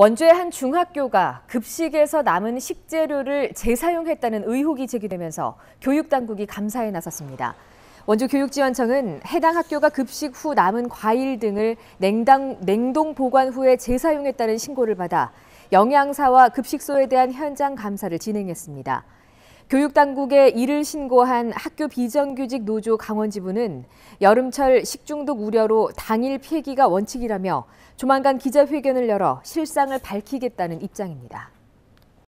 원주의 한 중학교가 급식에서 남은 식재료를 재사용했다는 의혹이 제기되면서 교육당국이 감사에 나섰습니다. 원주교육지원청은 해당 학교가 급식 후 남은 과일 등을 냉당, 냉동 보관 후에 재사용했다는 신고를 받아 영양사와 급식소에 대한 현장 감사를 진행했습니다. 교육당국에 이를 신고한 학교 비정규직 노조 강원지부는 여름철 식중독 우려로 당일 폐기가 원칙이라며 조만간 기자회견을 열어 실상을 밝히겠다는 입장입니다.